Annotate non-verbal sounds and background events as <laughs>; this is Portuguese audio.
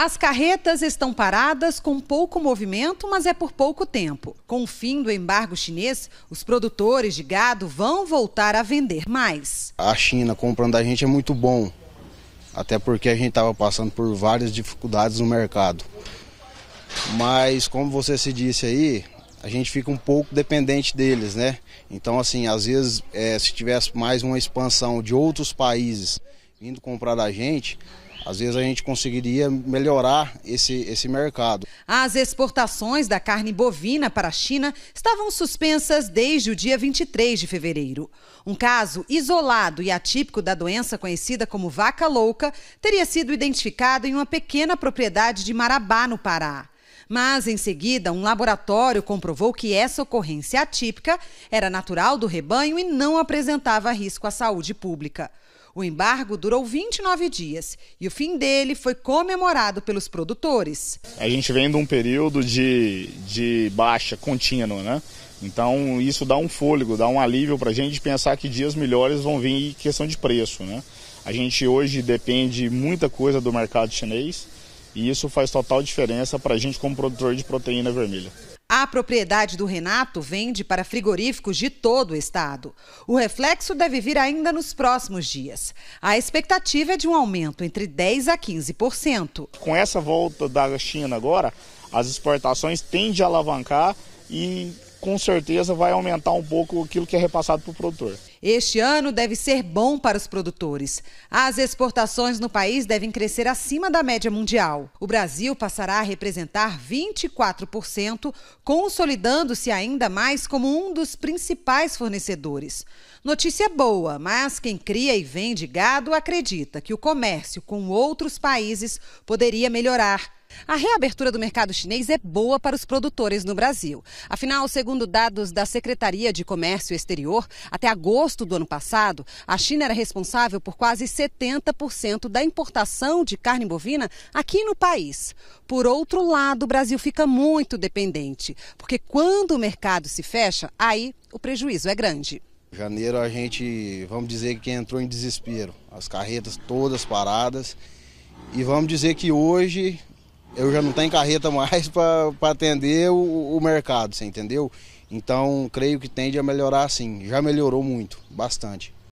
As carretas estão paradas com pouco movimento, mas é por pouco tempo. Com o fim do embargo chinês, os produtores de gado vão voltar a vender mais. A China comprando a gente é muito bom, até porque a gente estava passando por várias dificuldades no mercado. Mas, como você se disse aí, a gente fica um pouco dependente deles, né? Então, assim, às vezes, é, se tivesse mais uma expansão de outros países vindo comprar da gente às vezes a gente conseguiria melhorar esse, esse mercado. As exportações da carne bovina para a China estavam suspensas desde o dia 23 de fevereiro. Um caso isolado e atípico da doença conhecida como vaca louca teria sido identificado em uma pequena propriedade de Marabá, no Pará. Mas, em seguida, um laboratório comprovou que essa ocorrência atípica era natural do rebanho e não apresentava risco à saúde pública. O embargo durou 29 dias e o fim dele foi comemorado pelos produtores. A gente vem de um período de, de baixa contínua, né? Então isso dá um fôlego, dá um alívio para a gente pensar que dias melhores vão vir em questão de preço. Né? A gente hoje depende muita coisa do mercado chinês e isso faz total diferença para a gente como produtor de proteína vermelha. A propriedade do Renato vende para frigoríficos de todo o estado. O reflexo deve vir ainda nos próximos dias. A expectativa é de um aumento entre 10% a 15%. Com essa volta da China agora, as exportações tendem a alavancar e com certeza vai aumentar um pouco aquilo que é repassado para o produtor. Este ano deve ser bom para os produtores. As exportações no país devem crescer acima da média mundial. O Brasil passará a representar 24%, consolidando-se ainda mais como um dos principais fornecedores. Notícia boa, mas quem cria e vende gado acredita que o comércio com outros países poderia melhorar a reabertura do mercado chinês é boa para os produtores no Brasil. Afinal, segundo dados da Secretaria de Comércio Exterior, até agosto do ano passado, a China era responsável por quase 70% da importação de carne bovina aqui no país. Por outro lado, o Brasil fica muito dependente, porque quando o mercado se fecha, aí o prejuízo é grande. Janeiro a gente, vamos dizer que entrou em desespero, as carretas todas paradas. E vamos dizer que hoje eu já não tenho carreta mais <laughs> para atender o, o mercado, você entendeu? Então, creio que tende a melhorar sim. Já melhorou muito, bastante.